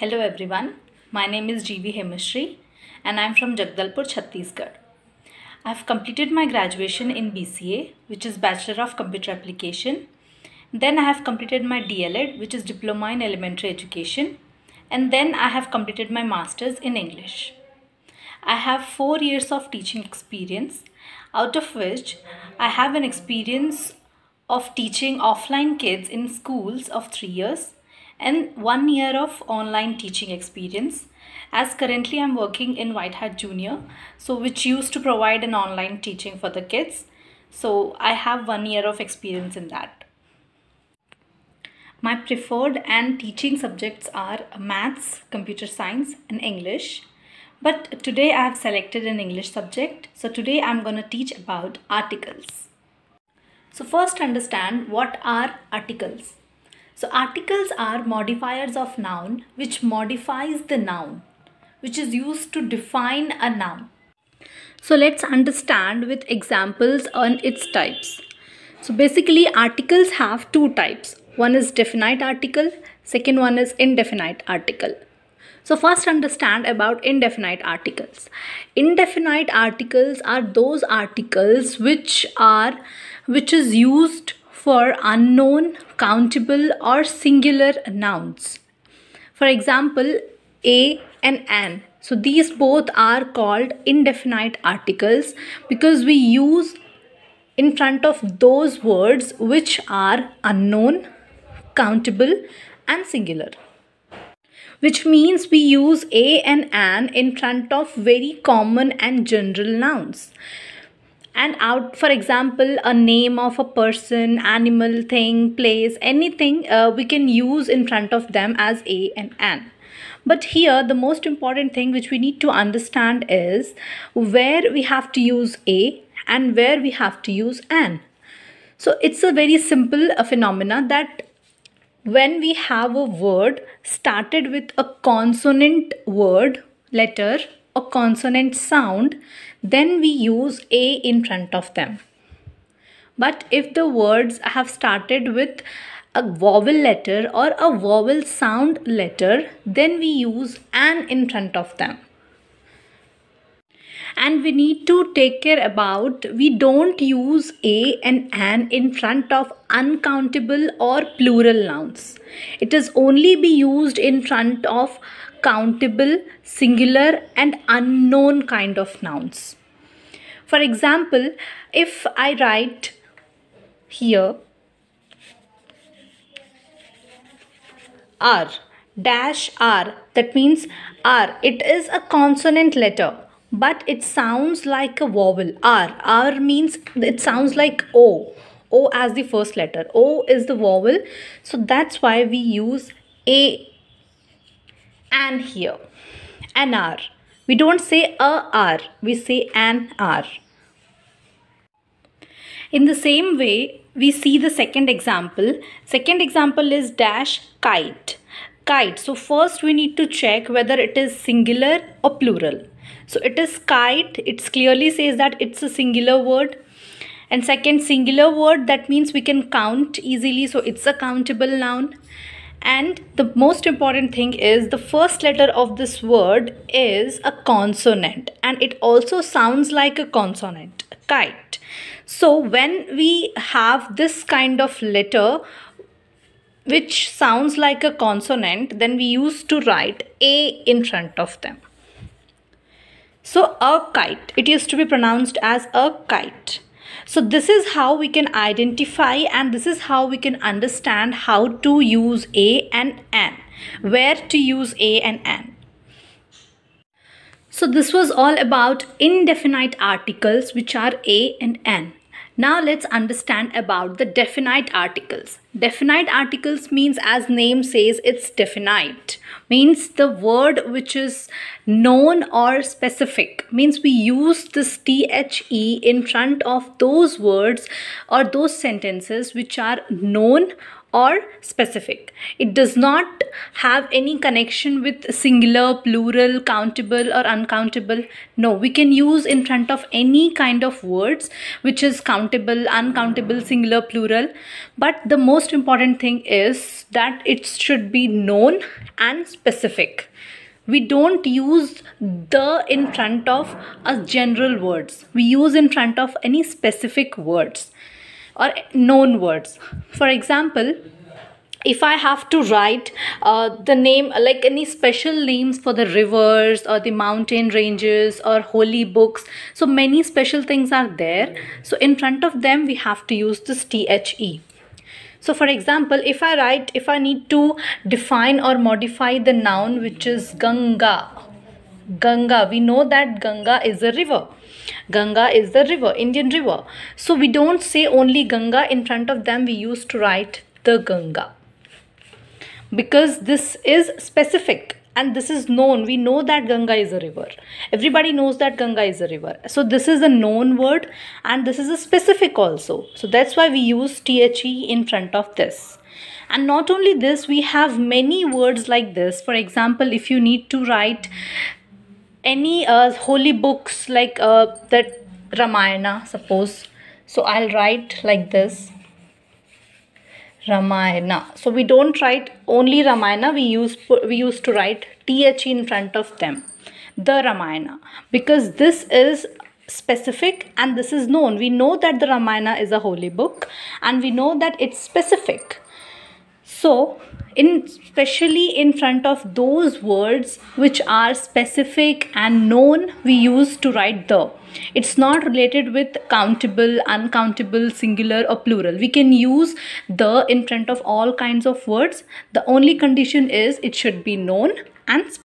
Hello everyone, my name is GV Hemishri and I am from Jagdalpur, Chhattisgarh. I have completed my graduation in BCA which is Bachelor of Computer Application. Then I have completed my DLED which is Diploma in Elementary Education and then I have completed my Masters in English. I have 4 years of teaching experience out of which I have an experience of teaching offline kids in schools of 3 years and one year of online teaching experience as currently I'm working in White Hat Junior so which used to provide an online teaching for the kids so I have one year of experience in that. My preferred and teaching subjects are maths, computer science and English but today I have selected an English subject so today I'm going to teach about articles. So first understand what are articles. So articles are modifiers of noun which modifies the noun which is used to define a noun. So let's understand with examples on its types. So basically articles have two types. One is definite article, second one is indefinite article. So first understand about indefinite articles. Indefinite articles are those articles which are which is used for unknown, countable, or singular nouns. For example, a and an. So these both are called indefinite articles because we use in front of those words which are unknown, countable, and singular which means we use a and an in front of very common and general nouns and out for example a name of a person animal thing place anything uh, we can use in front of them as a and an but here the most important thing which we need to understand is where we have to use a and where we have to use an so it's a very simple uh, phenomena that when we have a word started with a consonant word letter a consonant sound, then we use A in front of them. But if the words have started with a vowel letter or a vowel sound letter, then we use an in front of them and we need to take care about we don't use a and an in front of uncountable or plural nouns. It is only be used in front of countable, singular and unknown kind of nouns. For example, if I write here R dash R that means R it is a consonant letter but it sounds like a vowel r r means it sounds like o o as the first letter o is the vowel so that's why we use a an here an r we don't say a r we say an r in the same way we see the second example second example is dash kite kite. So first we need to check whether it is singular or plural. So it is kite. It clearly says that it's a singular word. And second singular word that means we can count easily. So it's a countable noun. And the most important thing is the first letter of this word is a consonant and it also sounds like a consonant, kite. So when we have this kind of letter, which sounds like a consonant, then we used to write A in front of them. So a kite, it used to be pronounced as a kite. So this is how we can identify and this is how we can understand how to use A and an, where to use A and an. So this was all about indefinite articles which are A and an. Now let's understand about the definite articles. Definite articles means as name says it's definite. Means the word which is known or specific. Means we use this THE in front of those words or those sentences which are known or specific. It does not have any connection with singular, plural, countable or uncountable. No, we can use in front of any kind of words which is countable, uncountable, singular, plural. But the most important thing is that it should be known and specific we don't use the in front of a general words we use in front of any specific words or known words for example if I have to write uh, the name, like any special names for the rivers or the mountain ranges or holy books, so many special things are there. So in front of them, we have to use this THE. So for example, if I write, if I need to define or modify the noun which is Ganga Ganga. We know that Ganga is a river. Ganga is the river, Indian river. So we don't say only Ganga in front of them. We used to write the Ganga. Because this is specific and this is known. We know that Ganga is a river. Everybody knows that Ganga is a river. So this is a known word and this is a specific also. So that's why we use THE in front of this. And not only this, we have many words like this. For example, if you need to write any uh, holy books like uh, that Ramayana suppose so I'll write like this Ramayana so we don't write only Ramayana we use we used to write th in front of them the Ramayana because this is specific and this is known we know that the Ramayana is a holy book and we know that it's specific so in especially in front of those words which are specific and known we use to write the it's not related with countable uncountable singular or plural we can use the in front of all kinds of words the only condition is it should be known and